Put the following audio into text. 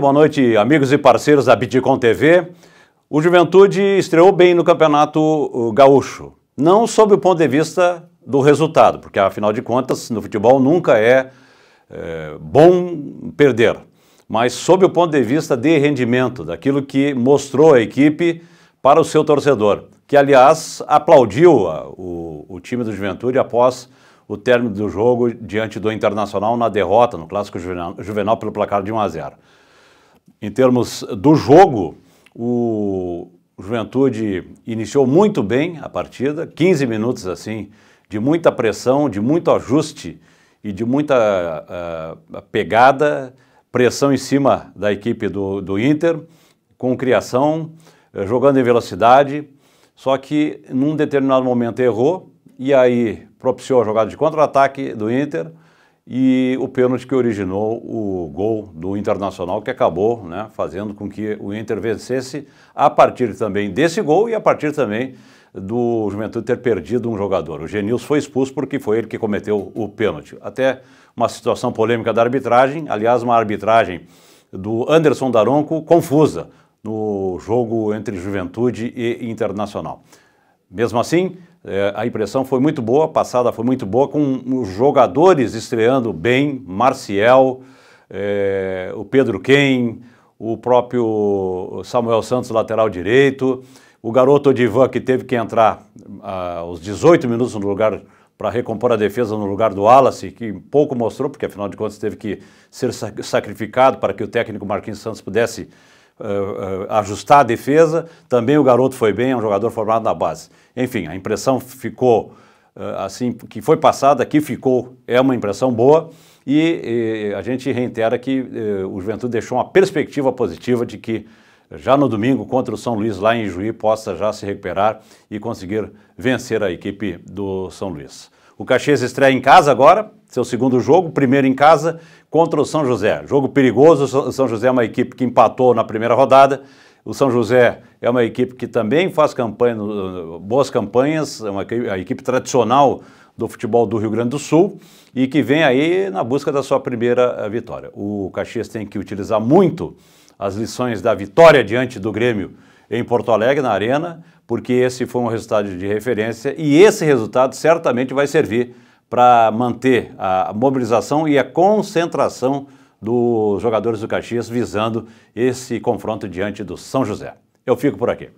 Boa noite, amigos e parceiros da Bitcom TV. O Juventude estreou bem no Campeonato uh, Gaúcho. Não sob o ponto de vista do resultado, porque afinal de contas, no futebol nunca é, é bom perder, mas sob o ponto de vista de rendimento, daquilo que mostrou a equipe para o seu torcedor, que aliás aplaudiu a, ah, o, o time do Juventude após o término do jogo diante do Internacional na derrota no Clássico Juvenal, Juvenal pelo placar de 1 a 0 em termos do jogo, o Juventude iniciou muito bem a partida, 15 minutos assim, de muita pressão, de muito ajuste e de muita uh, pegada, pressão em cima da equipe do, do Inter, com criação, eh, jogando em velocidade, só que num determinado momento errou e aí propiciou a jogada de contra-ataque do Inter e o pênalti que originou o gol do Internacional, que acabou né, fazendo com que o Inter vencesse a partir também desse gol e a partir também do Juventude ter perdido um jogador. O Genils foi expulso porque foi ele que cometeu o pênalti. Até uma situação polêmica da arbitragem, aliás, uma arbitragem do Anderson Daronco confusa no jogo entre Juventude e Internacional. Mesmo assim, é, a impressão foi muito boa, a passada foi muito boa, com os jogadores estreando bem, Marcial, é, o Pedro Quem, o próprio Samuel Santos, lateral direito, o garoto Odivan, que teve que entrar ah, aos 18 minutos no lugar para recompor a defesa no lugar do Wallace, que pouco mostrou, porque afinal de contas teve que ser sacrificado para que o técnico Marquinhos Santos pudesse uh, ajustar a defesa. Também o garoto foi bem, é um jogador formado na base. Enfim, a impressão ficou eh, assim, que foi passada, que ficou, é uma impressão boa. E, e a gente reitera que o Juventude deixou uma perspectiva positiva de que já no domingo contra o São Luís, lá em Juí, possa já se recuperar e conseguir vencer a equipe do São Luís. O Caxias estreia em casa agora, seu segundo jogo, primeiro em casa, contra o São José. Jogo perigoso, o São José é uma equipe que empatou na primeira rodada. O São José é uma equipe que também faz campanha, boas campanhas, é uma a equipe tradicional do futebol do Rio Grande do Sul e que vem aí na busca da sua primeira eh, vitória. O Caxias tem que utilizar muito as lições da vitória diante do Grêmio em Porto Alegre, na Arena, porque esse foi um resultado de referência e esse resultado certamente vai servir para manter a mobilização e a concentração dos jogadores do Caxias visando esse confronto diante do São José. Eu fico por aqui.